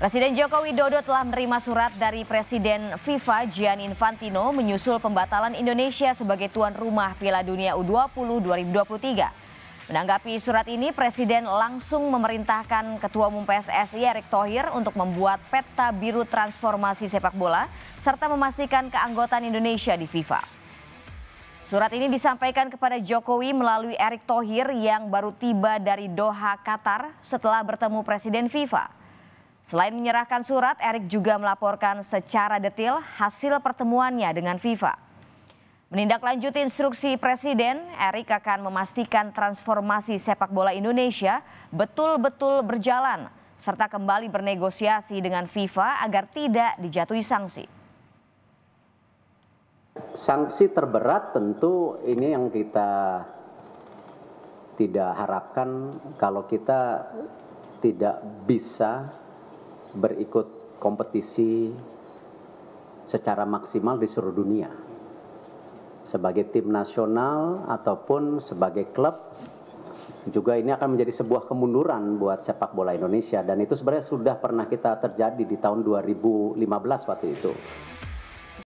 Presiden Joko Widodo telah menerima surat dari Presiden FIFA Gian Infantino menyusul pembatalan Indonesia sebagai tuan rumah Piala Dunia U20 2023. Menanggapi surat ini, Presiden langsung memerintahkan Ketua Umum PSSI Erick Thohir untuk membuat peta biru transformasi sepak bola serta memastikan keanggotaan Indonesia di FIFA. Surat ini disampaikan kepada Jokowi melalui Erick Thohir yang baru tiba dari Doha, Qatar setelah bertemu Presiden FIFA. Selain menyerahkan surat, Erick juga melaporkan secara detail hasil pertemuannya dengan FIFA. Menindaklanjuti instruksi Presiden, Erick akan memastikan transformasi sepak bola Indonesia betul-betul berjalan serta kembali bernegosiasi dengan FIFA agar tidak dijatuhi sanksi. Sanksi terberat tentu ini yang kita tidak harapkan kalau kita tidak bisa berikut kompetisi secara maksimal di seluruh dunia sebagai tim nasional ataupun sebagai klub juga ini akan menjadi sebuah kemunduran buat sepak bola Indonesia dan itu sebenarnya sudah pernah kita terjadi di tahun 2015 waktu itu.